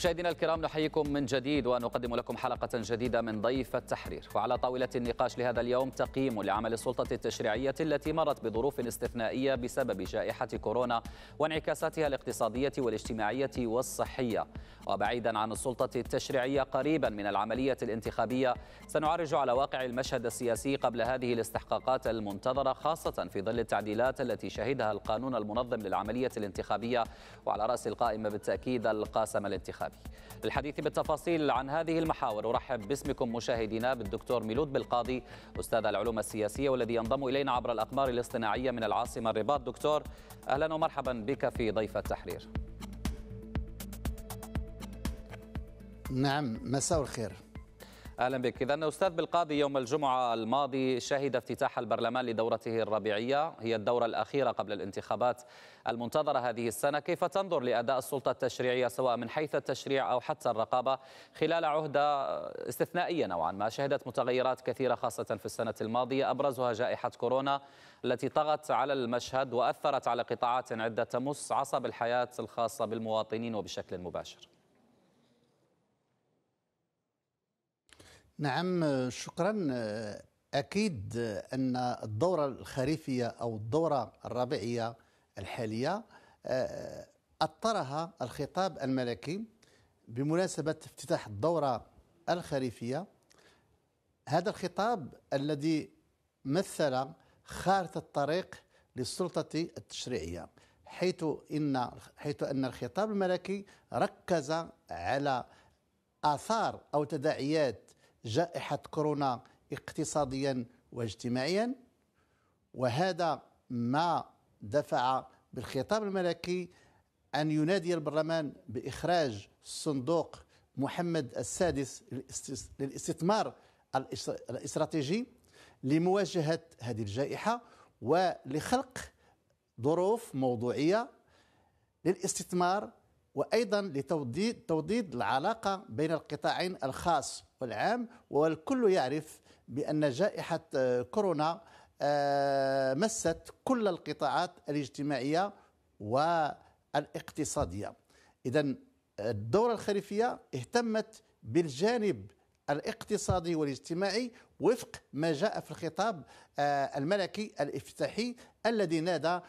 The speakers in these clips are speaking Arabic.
مشاهدينا الكرام نحييكم من جديد ونقدم لكم حلقة جديدة من ضيف التحرير وعلى طاولة النقاش لهذا اليوم تقييم لعمل السلطة التشريعية التي مرت بظروف استثنائية بسبب جائحة كورونا وانعكاساتها الاقتصادية والاجتماعية والصحية وبعيدا عن السلطة التشريعية قريبا من العملية الانتخابية سنعرج على واقع المشهد السياسي قبل هذه الاستحقاقات المنتظرة خاصة في ظل التعديلات التي شهدها القانون المنظم للعملية الانتخابية وعلى رأس القائمة بالتأكيد القاسم الانتخابي الانتخابي للحديث بالتفاصيل عن هذه المحاور أرحب باسمكم مشاهدينا بالدكتور ميلود بالقاضي أستاذ العلوم السياسية والذي ينضم إلينا عبر الأقمار الاصطناعية من العاصمة الرباط دكتور أهلا ومرحبا بك في ضيف التحرير نعم مساء الخير اهلا بك اذا استاذ بالقاضي يوم الجمعه الماضي شهد افتتاح البرلمان لدورته الربيعيه هي الدوره الاخيره قبل الانتخابات المنتظره هذه السنه كيف تنظر لاداء السلطه التشريعيه سواء من حيث التشريع او حتى الرقابه خلال عهده استثنائيه نوعا ما شهدت متغيرات كثيره خاصه في السنه الماضيه ابرزها جائحه كورونا التي طغت على المشهد واثرت على قطاعات عده تمس عصب الحياه الخاصه بالمواطنين وبشكل مباشر نعم شكرا اكيد ان الدوره الخريفيه او الدوره الربيعيه الحاليه اثرها آه، الخطاب الملكي بمناسبه افتتاح الدوره الخريفيه هذا الخطاب الذي مثل خارطه الطريق للسلطه التشريعيه حيث ان حيث ان الخطاب الملكي ركز على اثار او تداعيات جائحة كورونا اقتصاديا واجتماعيا وهذا ما دفع بالخطاب الملكي أن ينادي البرلمان بإخراج صندوق محمد السادس للاستثمار الاستراتيجي لمواجهة هذه الجائحة ولخلق ظروف موضوعية للاستثمار وايضا لتوضيد توضيد العلاقه بين القطاعين الخاص والعام والكل يعرف بان جائحه آه، كورونا آه، مست كل القطاعات الاجتماعيه والاقتصاديه اذا الدوره الخريفيه اهتمت بالجانب الاقتصادي والاجتماعي وفق ما جاء في الخطاب آه، الملكي الافتتاحي الذي نادى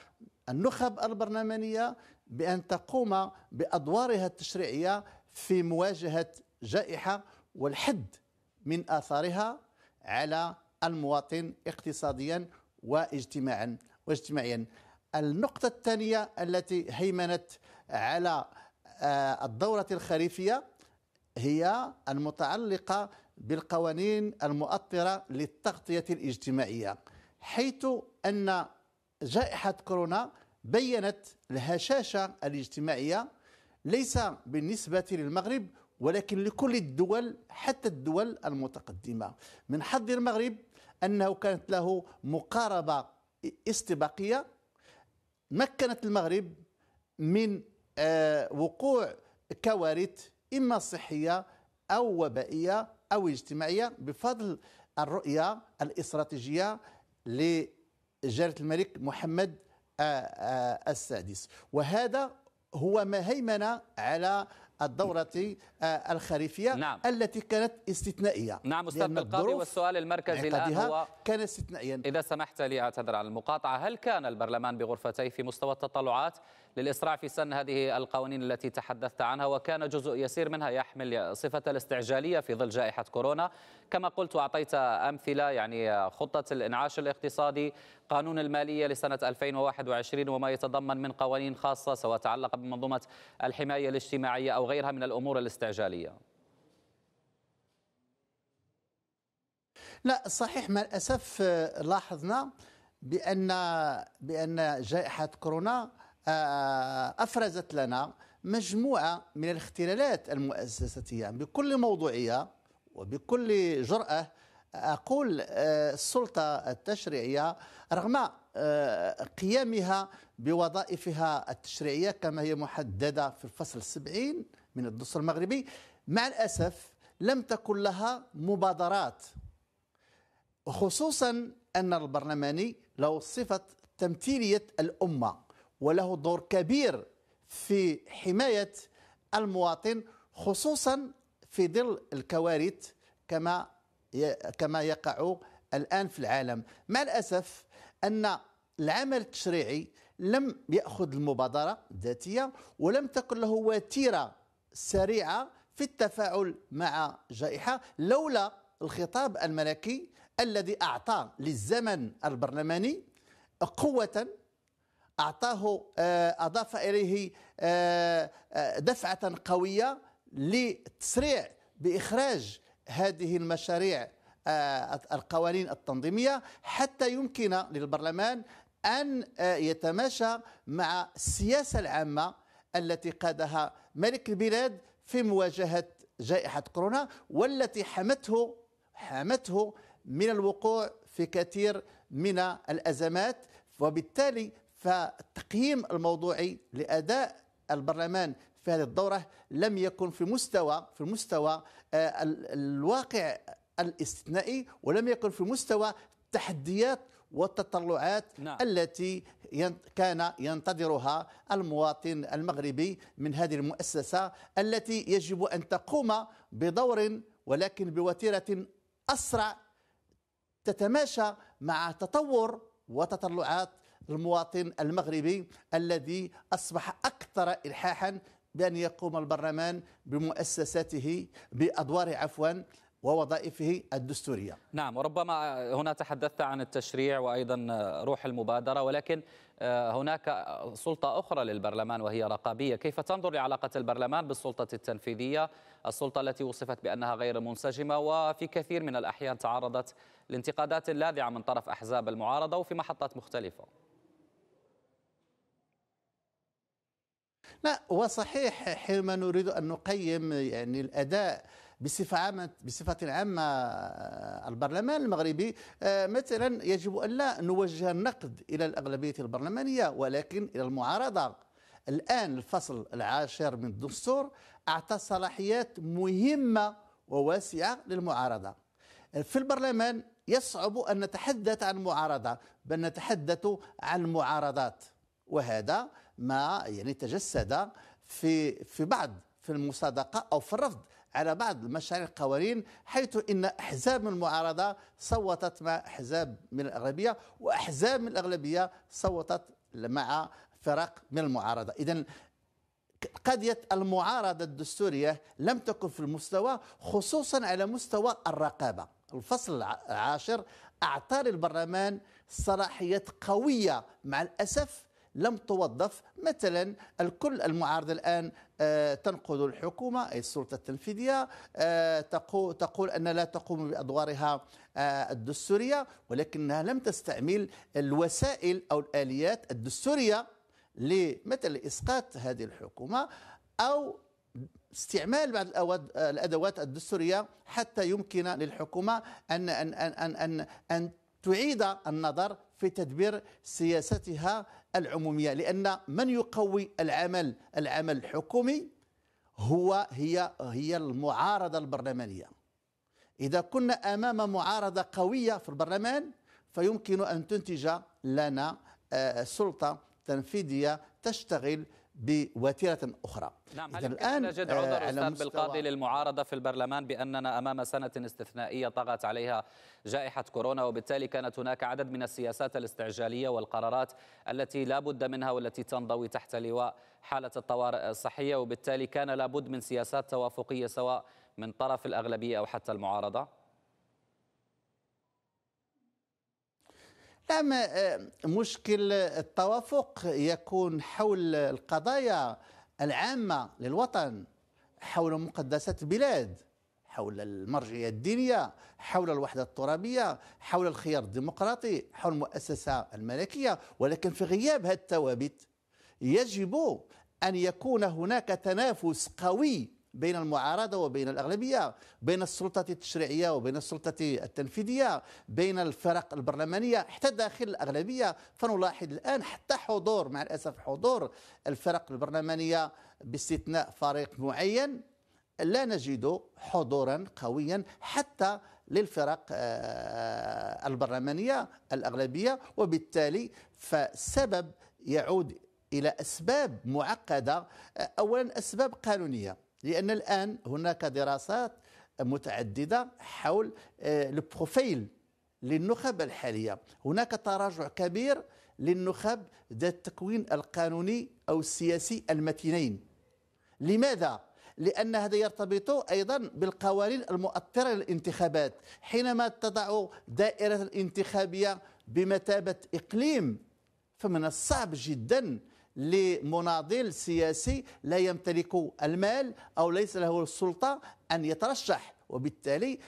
النخب البرلمانيه بأن تقوم بأدوارها التشريعية في مواجهة جائحة والحد من آثارها على المواطن اقتصاديا واجتماعا واجتماعيا النقطة الثانية التي هيمنت على آه، الدورة الخريفية هي المتعلقة بالقوانين المؤطره للتغطية الاجتماعية حيث أن جائحة كورونا بينت الهشاشة الاجتماعية ليس بالنسبة للمغرب ولكن لكل الدول حتى الدول المتقدمة من حظ المغرب أنه كانت له مقاربة استباقية مكنت المغرب من آه، وقوع كوارث إما صحية أو وبائية أو اجتماعية بفضل الرؤية الاستراتيجية لجلالة الملك محمد آه، آه، السادس وهذا هو ما هيمن على الدورة آه، الخريفية نعم. التي كانت استثنائية نعم أستاذ القاضي والسؤال المركزي الآن هو كان استثنائيا إذا سمحت لي أعتذر عن المقاطعة هل كان البرلمان بغرفتيه في مستوى التطلعات للإسراع في سن هذه القوانين التي تحدثت عنها وكان جزء يسير منها يحمل صفة الاستعجالية في ظل جائحة كورونا كما قلت وأعطيت أمثلة يعني خطة الإنعاش الاقتصادي قانون المالية لسنة 2021 وما يتضمن من قوانين خاصة سواء تعلق بمنظومة الحماية الاجتماعية أو غيرها من الأمور الاستعجالية العجالية لا صحيح مع الأسف آه، لاحظنا بأن بأن جائحة كورونا آه، أفرزت لنا مجموعة من الاختلالات المؤسساتية بكل موضوعية وبكل جرأة أقول آه، السلطة التشريعية رغم قيامها بوظائفها التشريعية كما هي محددة في الفصل 70 من الدستور المغربي مع الأسف لم تكن لها مبادرات خصوصا أن البرلماني له صفة تمثيلية الأمة وله دور كبير في حماية المواطن خصوصا في ظل الكوارث كما كما يقع الآن في العالم مع الأسف أن العمل التشريعي لم يأخذ المبادرة الذاتية ولم تكن له وتيرة سريعه في التفاعل مع جائحه لولا الخطاب الملكي الذي اعطى للزمن البرلماني قوه اعطاه آه، اضاف اليه آه، آه، دفعه قويه للتسريع باخراج هذه المشاريع القوانين التنظيميه حتى يمكن للبرلمان ان يتماشى مع السياسه العامه التي قادها ملك البلاد في مواجهة جائحة كورونا والتي حمته حمته من الوقوع في كثير من الأزمات وبالتالي فالتقييم الموضوعي لأداء البرلمان في هذه الدورة لم يكن في مستوى في المستوى آه، الواقع الاستثنائي ولم يكن في مستوى تحديات والتطلعات نعم. التي كان ينتظرها المواطن المغربي من هذه المؤسسه التي يجب ان تقوم بدور ولكن بوتيره اسرع تتماشى مع تطور وتطلعات المواطن المغربي الذي اصبح اكثر الحاحا بان يقوم البرلمان بمؤسساته بادواره عفوا ووظائفه الدستورية نعم وربما هنا تحدثت عن التشريع وأيضا روح المبادرة ولكن هناك سلطة أخرى للبرلمان وهي رقابية كيف تنظر لعلاقة البرلمان بالسلطة التنفيذية السلطة التي وصفت بأنها غير منسجمة وفي كثير من الأحيان تعرضت لانتقادات لاذعة من طرف أحزاب المعارضة وفي محطات مختلفة لا وصحيح حينما نريد أن نقيم يعني الأداء بصفة عامة بصفة عامة آه، البرلمان المغربي آه، مثلا يجب أن لا نوجه النقد إلى الأغلبية البرلمانية ولكن إلى المعارضة الآن الفصل العاشر من الدستور أعطى صلاحيات مهمة وواسعة للمعارضة في البرلمان يصعب أن نتحدث عن معارضة بل نتحدث عن معارضات وهذا ما يعني تجسد في في بعض في المصادقة أو في الرفض على بعض المشاريع القوانين حيث ان احزاب من المعارضه صوتت مع احزاب من الاغلبيه واحزاب من الاغلبيه صوتت مع فرق من المعارضه اذا قضية المعارضة الدستورية لم تكن في المستوى خصوصا على مستوى الرقابة الفصل العاشر أعطى للبرلمان صلاحيات قوية مع الأسف لم توظف مثلا الكل المعارضة الآن آه، تنقد الحكومة أي السلطة التنفيذية آه، تقول أن لا تقوم بأدوارها آه، الدستورية ولكنها لم تستعمل الوسائل أو الآليات الدستورية لمثل إسقاط هذه الحكومة أو استعمال بعض الادوات الدستوريه حتى يمكن للحكومه ان ان ان ان, أن تعيد النظر في تدبير سياستها العمومية لأن من يقوي العمل العمل الحكومي هو هي هي المعارضة البرلمانية إذا كنا أمام معارضة قوية في البرلمان فيمكن أن تنتج لنا آه، سلطة تنفيذية تشتغل بوتيرة أخرى نعم هل الآن نجد آه، عذر أستاذ بالقاضي للمعارضة في البرلمان بأننا أمام سنة استثنائية طغت عليها جائحة كورونا وبالتالي كانت هناك عدد من السياسات الاستعجالية والقرارات التي لا بد منها والتي تنضوي تحت لواء حالة الطوارئ الصحية وبالتالي كان لابد من سياسات توافقية سواء من طرف الأغلبية أو حتى المعارضة نعم مشكل التوافق يكون حول القضايا العامة للوطن حول مقدسات البلاد حول المرجعية الدينية حول الوحدة الترابية حول الخيار الديمقراطي حول المؤسسة الملكية ولكن في غياب هذه الثوابت يجب أن يكون هناك تنافس قوي بين المعارضه وبين الاغلبيه بين السلطه التشريعيه وبين السلطه التنفيذيه بين الفرق البرلمانيه حتى داخل الاغلبيه فنلاحظ الان حتى حضور مع الاسف حضور الفرق البرلمانيه باستثناء فريق معين لا نجد حضورا قويا حتى للفرق آه، البرلمانيه الاغلبيه وبالتالي فالسبب يعود الى اسباب معقده آه، اولا اسباب قانونيه لأن الآن هناك دراسات متعددة حول آه، البروفيل للنخب الحالية هناك تراجع كبير للنخب ذات التكوين القانوني أو السياسي المتينين لماذا؟ لأن هذا يرتبط أيضا بالقوانين المؤثرة للانتخابات حينما تضع دائرة الانتخابية بمثابة إقليم فمن الصعب جدا لمناضل سياسي لا يمتلك المال أو ليس له السلطة أن يترشح وبالتالي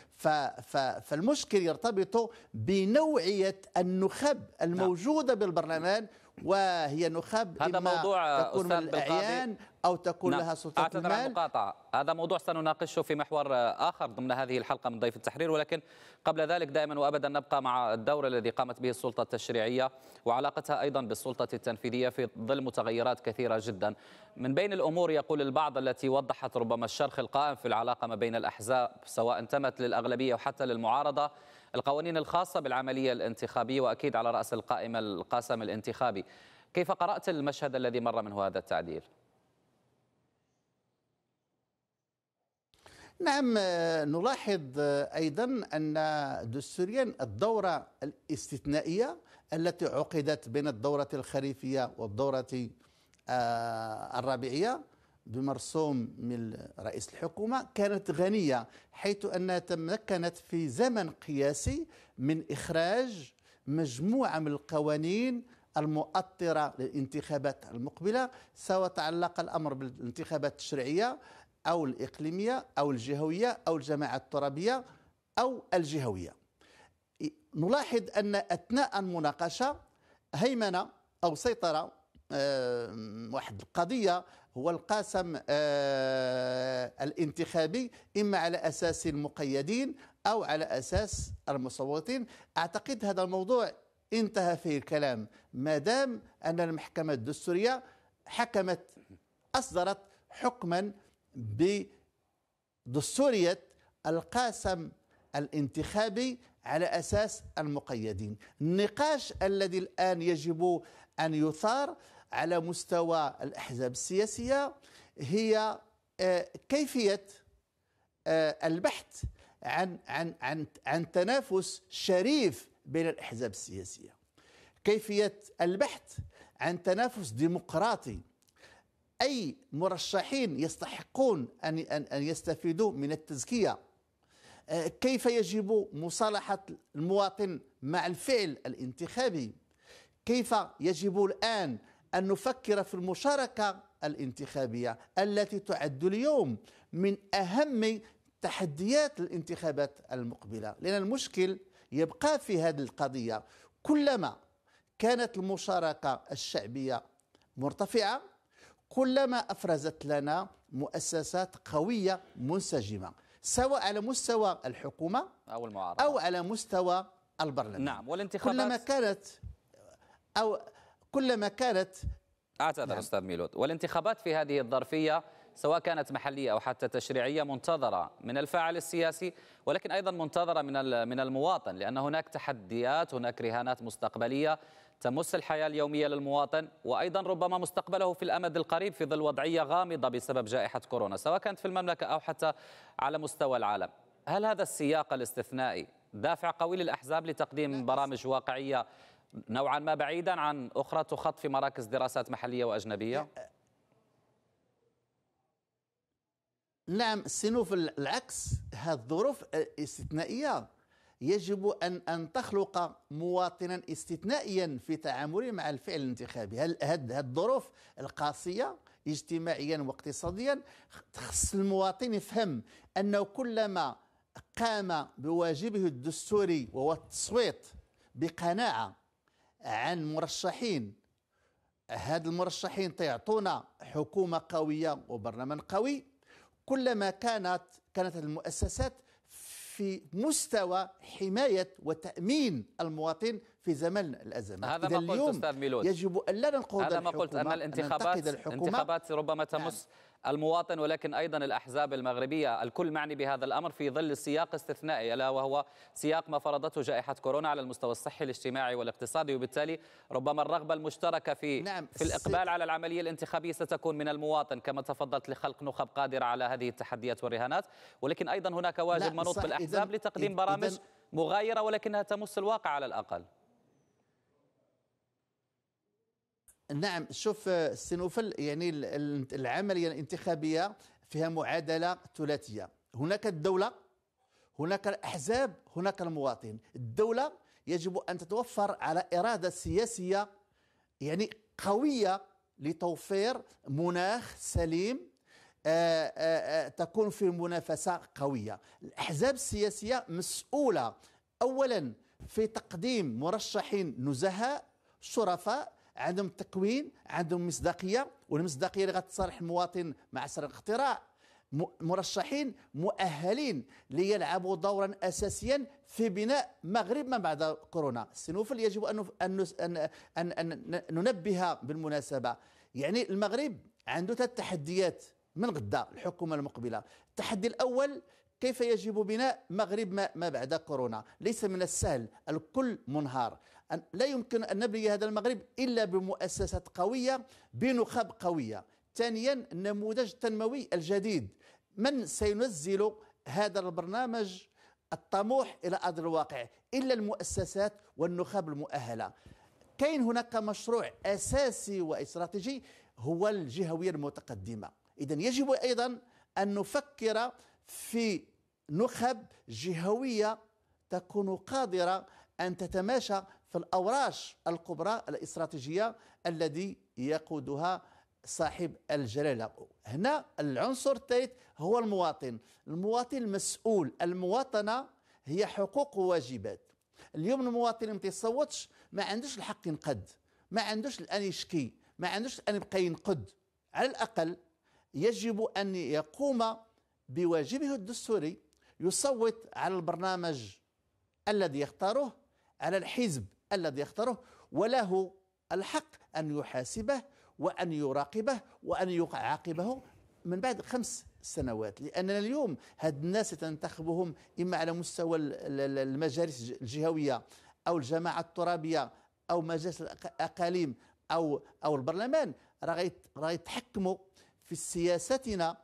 فالمشكل يرتبط بنوعية النخب نعم. الموجودة بالبرلمان وهي نخب هذا إما موضوع تكون من الأعيان أو تكون نعم. لها سلطة أعتذر المال المقاطعة هذا موضوع سنناقشه في محور آخر ضمن هذه الحلقة من ضيف التحرير ولكن قبل ذلك دائما وأبدا نبقى مع الدور الذي قامت به السلطة التشريعية وعلاقتها أيضا بالسلطة التنفيذية في ظل متغيرات كثيرة جدا من بين الأمور يقول البعض التي وضحت ربما الشرخ القائم في العلاقة ما بين الأحزاب سواء انتمت للأغلبية أو حتى للمعارضة القوانين الخاصة بالعملية الانتخابية وأكيد على رأس القائمة القاسم الانتخابي كيف قرأت المشهد الذي مر منه هذا التعديل؟ نعم نلاحظ أيضا أن دستوريا الدورة الاستثنائية التي عقدت بين الدورة الخريفية والدورة آه، الربيعية بمرسوم من رئيس الحكومة كانت غنية حيث أنها تمكنت في زمن قياسي من إخراج مجموعة من القوانين المؤطرة للانتخابات المقبلة سواء تعلق الأمر بالانتخابات التشريعية أو الإقليمية أو الجهوية أو الجماعة الترابية أو الجهوية نلاحظ أن أثناء المناقشة هيمنة أو سيطرة واحد القضية هو القاسم آه، الانتخابي إما على أساس المقيدين أو على أساس المصوتين أعتقد هذا الموضوع انتهى فيه الكلام ما دام أن المحكمة الدستورية حكمت أصدرت حكما بدستورية القاسم الانتخابي على أساس المقيدين النقاش الذي الآن يجب أن يثار على مستوى الأحزاب السياسية هي آه، كيفية آه، البحث عن عن عن عن تنافس شريف بين الأحزاب السياسية كيفية البحث عن تنافس ديمقراطي أي مرشحين يستحقون أن أن يستفيدوا من التزكية آه، كيف يجب مصالحة المواطن مع الفعل الانتخابي كيف يجب الآن أن نفكر في المشاركة الانتخابية التي تعد اليوم من أهم تحديات الانتخابات المقبلة لأن المشكل يبقى في هذه القضية كلما كانت المشاركة الشعبية مرتفعة كلما أفرزت لنا مؤسسات قوية منسجمة سواء على مستوى الحكومة أو المعارضة أو على مستوى البرلمان نعم والانتخابات كلما كانت أو كلما كانت اعتذر يعني استاذ ميلود والانتخابات في هذه الظرفيه سواء كانت محليه او حتى تشريعيه منتظره من الفاعل السياسي ولكن ايضا منتظره من من المواطن لان هناك تحديات هناك رهانات مستقبليه تمس الحياه اليوميه للمواطن وايضا ربما مستقبله في الامد القريب في ظل وضعيه غامضه بسبب جائحه كورونا سواء كانت في المملكه او حتى على مستوى العالم هل هذا السياق الاستثنائي دافع قوي للاحزاب لتقديم برامج واقعيه نوعا ما بعيدا عن أخرى تخط في مراكز دراسات محلية وأجنبية نعم السينوف العكس هذه الظروف الاستثنائية يجب أن أن تخلق مواطنا استثنائيا في تعامله مع الفعل الانتخابي هذه الظروف القاسية اجتماعيا واقتصاديا تخص المواطن يفهم أنه كلما قام بواجبه الدستوري وهو التصويت بقناعة عن مرشحين هاد المرشحين تيعطونا حكومة قوية وبرلمان قوي كلما كانت كانت المؤسسات في مستوى حماية وتأمين المواطن في زمن الأزمة هذا ما قلت أستاذ ميلود يجب أن لا ننقض هذا ما قلت أن الانتخابات, أن الانتخابات ربما تمس نعم. المواطن ولكن أيضا الأحزاب المغربية الكل معني بهذا الأمر في ظل السياق الاستثنائي ألا وهو سياق ما فرضته جائحة كورونا على المستوى الصحي الاجتماعي والاقتصادي وبالتالي ربما الرغبة المشتركة في نعم في الإقبال على العملية الانتخابية ستكون من المواطن كما تفضلت لخلق نخب قادرة على هذه التحديات والرهانات ولكن أيضا هناك واجب منوط بالأحزاب لتقديم برامج مغايرة ولكنها تمس الواقع على الأقل نعم شوف آه، سينوفل يعني العمليه الانتخابيه فيها معادله ثلاثيه هناك الدوله هناك الاحزاب هناك المواطن الدوله يجب ان تتوفر على اراده سياسيه يعني قويه لتوفير مناخ سليم آآ آه، آآ آه، تكون في منافسه قويه الاحزاب السياسيه مسؤوله اولا في تقديم مرشحين نزهاء شرفاء عندهم التكوين عندهم مصداقيه والمصداقيه اللي غتصالح المواطن مع سر الاقتراع مرشحين مؤهلين ليلعبوا دورا اساسيا في بناء مغرب ما بعد كورونا سنوفل يجب ان ان ان, أن ننبه بالمناسبه يعني المغرب عنده ثلاث تحديات من غدا الحكومه المقبله التحدي الاول كيف يجب بناء مغرب ما بعد كورونا ليس من السهل الكل منهار لا يمكن أن نبني هذا المغرب إلا بمؤسسات قوية بنخب قوية ثانيا النموذج التنموي الجديد من سينزل هذا البرنامج الطموح إلى أرض الواقع إلا المؤسسات والنخب المؤهلة كاين هناك مشروع أساسي واستراتيجي هو الجهوية المتقدمة إذا يجب أيضا أن نفكر في نخب جهوية تكون قادرة أن تتماشى في الأوراش الكبرى الاستراتيجية الذي يقودها صاحب الجلالة هنا العنصر الثالث هو المواطن المواطن المسؤول المواطنة هي حقوق وواجبات اليوم المواطن ما تيصوتش ما عندوش الحق ينقد ما عندوش الان يشكي ما عندوش الان يبقى ينقد على الاقل يجب ان يقوم بواجبه الدستوري يصوت على البرنامج الذي يختاره على الحزب الذي يختاره وله الحق أن يحاسبه وأن يراقبه وأن يعاقبه من بعد خمس سنوات لأننا اليوم هاد الناس تنتخبهم إما على مستوى المجالس الجهوية أو الجماعة الترابية أو مجالس الأقاليم أو أو البرلمان راه يتحكموا في سياستنا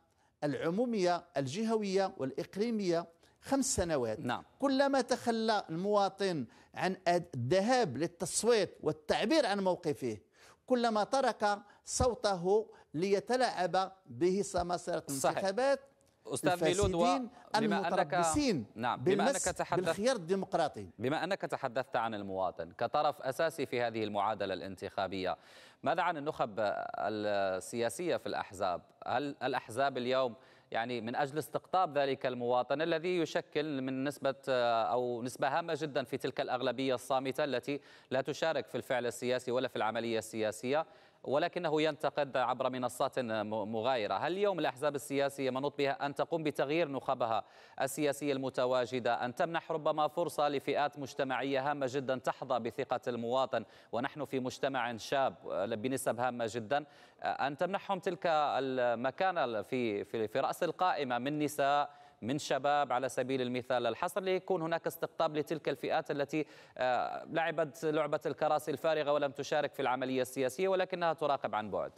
العمومية الجهوية والإقليمية خمس سنوات نعم. كلما تخلى المواطن عن الذهاب للتصويت والتعبير عن موقفه كلما ترك صوته ليتلاعب به سماسرة الانتخابات استاذ ميلود و... بما انك نعم بما انك تحدث بالخيار الديمقراطي بما انك تحدثت عن المواطن كطرف اساسي في هذه المعادله الانتخابيه ماذا عن النخب السياسيه في الاحزاب هل الاحزاب اليوم يعني من أجل استقطاب ذلك المواطن الذي يشكل من نسبة آه، أو نسبة هامة جدا في تلك الأغلبية الصامتة التي لا تشارك في الفعل السياسي ولا في العملية السياسية ولكنه ينتقد عبر منصات مغايرة هل اليوم الأحزاب السياسية منوط بها أن تقوم بتغيير نخبها السياسية المتواجدة أن تمنح ربما فرصة لفئات مجتمعية هامة جدا تحظى بثقة المواطن ونحن في مجتمع شاب آه، بنسب هامة جدا آه، أن تمنحهم تلك المكانة في, في, في رأس القائمة من نساء من شباب على سبيل المثال الحصر ليكون هناك استقطاب لتلك الفئات التي آه، لعبت لعبة الكراسي الفارغة ولم تشارك في العملية السياسية ولكنها تراقب عن بعد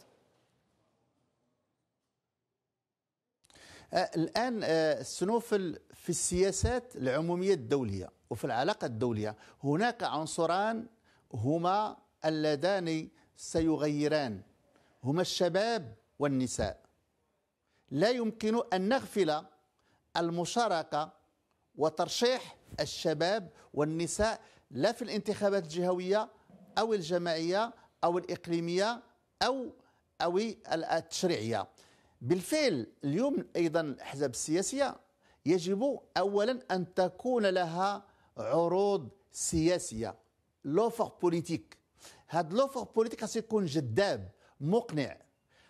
آه، الآن السنوفل آه، في السياسات العمومية الدولية وفي العلاقة الدولية هناك عنصران هما اللذان سيغيران هما الشباب والنساء لا يمكن أن نغفل المشاركه وترشيح الشباب والنساء لا في الانتخابات الجهويه او الجماعيه او الاقليميه او او التشريعيه بالفعل اليوم ايضا الاحزاب السياسيه يجب اولا ان تكون لها عروض سياسيه لوفر بوليتيك هاد لوفر بوليتيك خاص يكون جذاب مقنع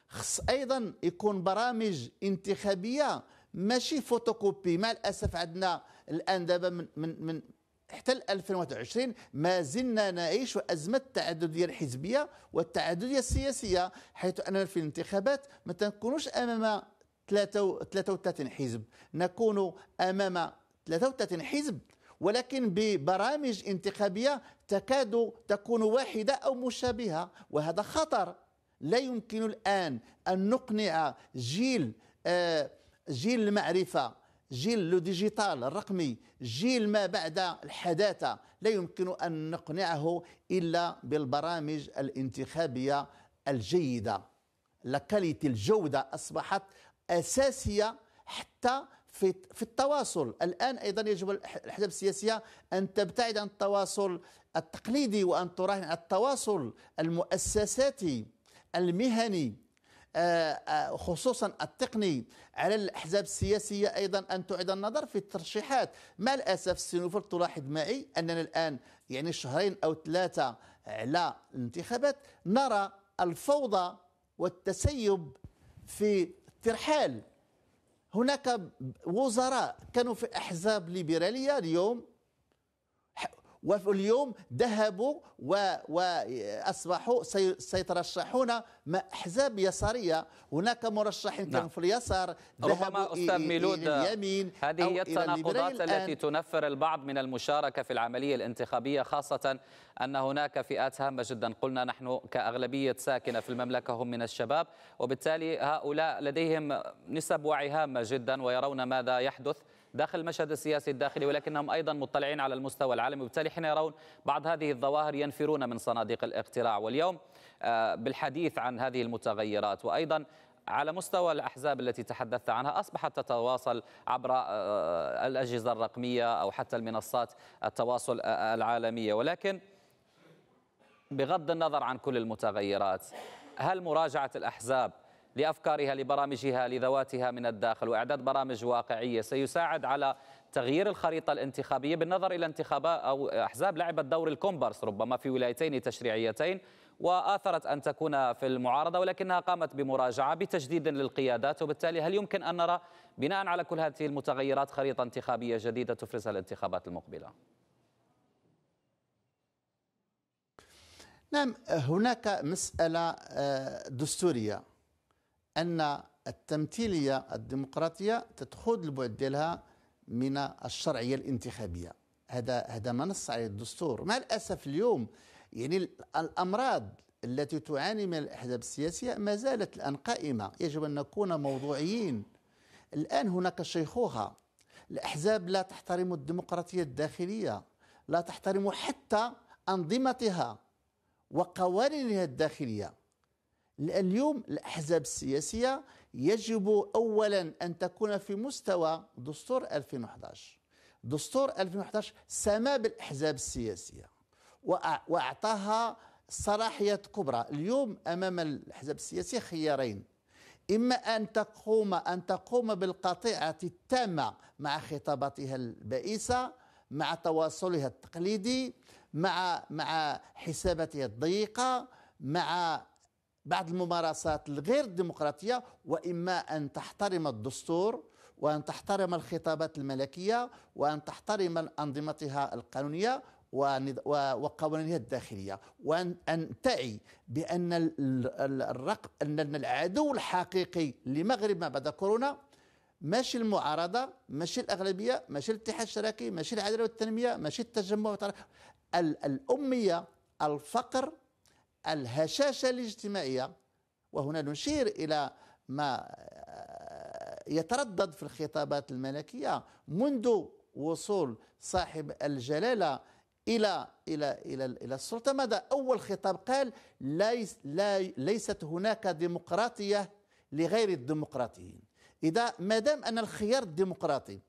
خص ايضا يكون برامج انتخابيه ماشي فوتوكوبي مع الاسف عندنا الان دابا من من من حتى 2021 ما زلنا نعيش أزمة التعددية الحزبية والتعددية السياسية حيث أننا في الانتخابات ما تنكونوش أمام 33 حزب نكون أمام 33 حزب ولكن ببرامج انتخابية تكاد تكون واحدة أو مشابهة وهذا خطر لا يمكن الآن أن نقنع جيل آه جيل المعرفه جيل لو ديجيتال الرقمي جيل ما بعد الحداثه لا يمكن ان نقنعه الا بالبرامج الانتخابيه الجيده لكاليتي الجوده اصبحت اساسيه حتى في في التواصل الان ايضا يجب الاحزاب السياسيه ان تبتعد عن التواصل التقليدي وان تراهن على التواصل المؤسساتي المهني آه، آه، خصوصا التقني على الأحزاب السياسية أيضا أن تعيد النظر في الترشيحات مع الأسف سنوفر تلاحظ معي أننا الآن يعني شهرين أو ثلاثة على الانتخابات نرى الفوضى والتسيب في الترحال هناك وزراء كانوا في أحزاب ليبرالية اليوم واليوم ذهبوا واصبحوا سيترشحون مع احزاب يساريه هناك مرشحين نعم. كانوا في اليسار ربما استاذ ميلود اليمين هذه هي التناقضات التي تنفر البعض من المشاركه في العمليه الانتخابيه خاصه ان هناك فئات هامه جدا قلنا نحن كاغلبيه ساكنه في المملكه هم من الشباب وبالتالي هؤلاء لديهم نسب وعي هامه جدا ويرون ماذا يحدث داخل المشهد السياسي الداخلي ولكنهم أيضا مطلعين على المستوى العالمي وبالتالي حين يرون بعض هذه الظواهر ينفرون من صناديق الاقتراع واليوم آه، بالحديث عن هذه المتغيرات وأيضا على مستوى الأحزاب التي تحدثت عنها أصبحت تتواصل عبر آه، آه، الأجهزة الرقمية أو حتى المنصات التواصل العالمية ولكن بغض النظر عن كل المتغيرات هل مراجعة الأحزاب لأفكارها لبرامجها لذواتها من الداخل وإعداد برامج واقعية سيساعد على تغيير الخريطة الانتخابية بالنظر إلى انتخابات أو أحزاب لعبت دور الكومبرس ربما في ولايتين تشريعيتين وآثرت أن تكون في المعارضة ولكنها قامت بمراجعة بتجديد للقيادات وبالتالي هل يمكن أن نرى بناء على كل هذه المتغيرات خريطة انتخابية جديدة تفرزها الانتخابات المقبلة؟ نعم هناك مسألة آه، دستورية ان التمثيليه الديمقراطيه تتخذ البعد ديالها من الشرعيه الانتخابيه هذا هذا ما نص عليه الدستور مع الاسف اليوم يعني الامراض التي تعاني من الاحزاب السياسيه ما زالت الان قائمه يجب ان نكون موضوعيين الان هناك شيخوخه الاحزاب لا تحترم الديمقراطيه الداخليه لا تحترم حتى انظمتها وقوانينها الداخليه اليوم الأحزاب السياسية يجب أولا أن تكون في مستوى دستور 2011 دستور 2011 سما بالأحزاب السياسية وأعطاها صلاحيات كبرى اليوم أمام الأحزاب السياسية خيارين إما أن تقوم أن تقوم بالقطيعة التامة مع خطاباتها البائسة مع تواصلها التقليدي مع مع حساباتها الضيقة مع بعض الممارسات الغير ديمقراطية وإما أن تحترم الدستور وأن تحترم الخطابات الملكية وأن تحترم أنظمتها القانونية وقوانينها الداخلية وأن تعي بأن الرقب أن العدو الحقيقي لمغرب ما بعد كورونا ماشي المعارضة ماشي الأغلبية ماشي الاتحاد الشراكي ماشي العدالة والتنمية ماشي التجمع الأمية الفقر الهشاشه الاجتماعيه وهنا نشير الى ما آه، يتردد في الخطابات الملكيه منذ وصول صاحب الجلاله الى الى الى الى السلطه ماذا اول خطاب قال ليس لا ليست هناك ديمقراطيه لغير الديمقراطيين اذا ما دام ان الخيار الديمقراطي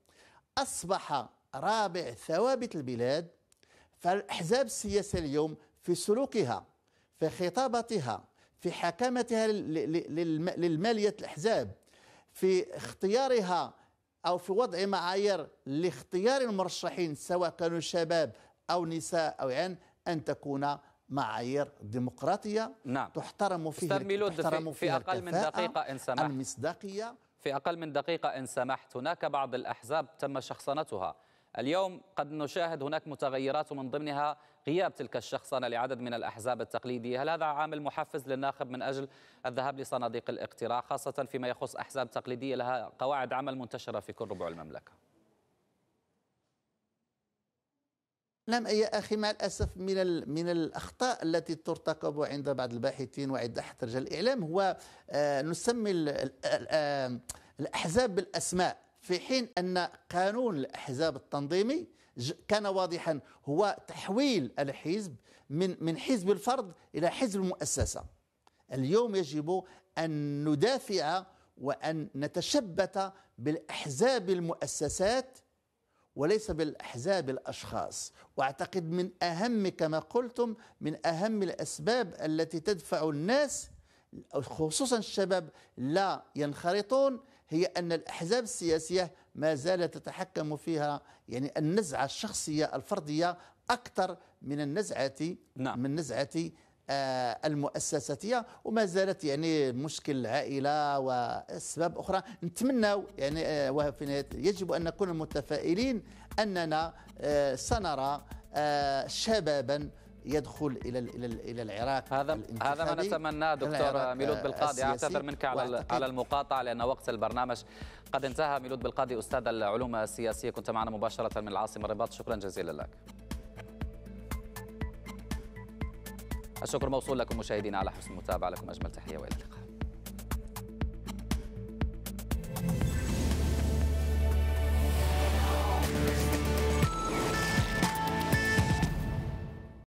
اصبح رابع ثوابت البلاد فالاحزاب السياسيه اليوم في سلوكها في خطابتها في حكامتها للمالية الأحزاب في اختيارها أو في وضع معايير لاختيار المرشحين سواء كانوا شباب أو نساء أو عن أن تكون معايير ديمقراطية نعم. تحترم فيها تحترم في, فيها في أقل من دقيقة إن سمحت المصداقية في أقل من دقيقة إن سمحت هناك بعض الأحزاب تم شخصنتها اليوم قد نشاهد هناك متغيرات ومن ضمنها غياب تلك الشخصنة لعدد من الأحزاب التقليدية هل هذا عامل محفز للناخب من أجل الذهاب لصناديق الاقتراع خاصة فيما يخص أحزاب تقليدية لها قواعد عمل منتشرة في كل ربع المملكة نعم يا أخي مع الأسف من من الأخطاء التي ترتكب عند بعض الباحثين وعند حتى رجال الإعلام هو آه، نسمي آه، الأحزاب بالأسماء في حين أن قانون الأحزاب التنظيمي كان واضحا هو تحويل الحزب من من حزب الفرد الى حزب المؤسسه اليوم يجب ان ندافع وان نتشبث بالاحزاب المؤسسات وليس بالاحزاب الاشخاص واعتقد من اهم كما قلتم من اهم الاسباب التي تدفع الناس خصوصا الشباب لا ينخرطون هي أن الأحزاب السياسية ما زالت تتحكم فيها يعني النزعة الشخصية الفردية أكثر من النزعة نعم. من نزعة آه، المؤسساتيه وما زالت يعني مشكل العائله واسباب اخرى نتمنى يعني آه، وفي نهايه يجب ان نكون متفائلين اننا آه، سنرى شبابا يدخل الى الى الى العراق هذا هذا ما نتمناه دكتور ميلود بالقاضي اعتذر منك على على المقاطعه لان وقت البرنامج قد انتهى ميلود بالقاضي استاذ العلوم السياسيه كنت معنا مباشره من العاصمه الرباط شكرا جزيلا لك الشكر موصول لكم مشاهدينا على حسن المتابعه لكم اجمل تحيه والى اللقاء